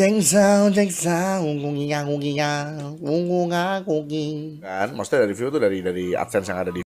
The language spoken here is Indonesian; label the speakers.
Speaker 1: Cengsau, ngungi ngungi ngungi ngungi ngungi
Speaker 2: Kan,
Speaker 3: maksudnya dari view tuh dari dari adsense yang ada di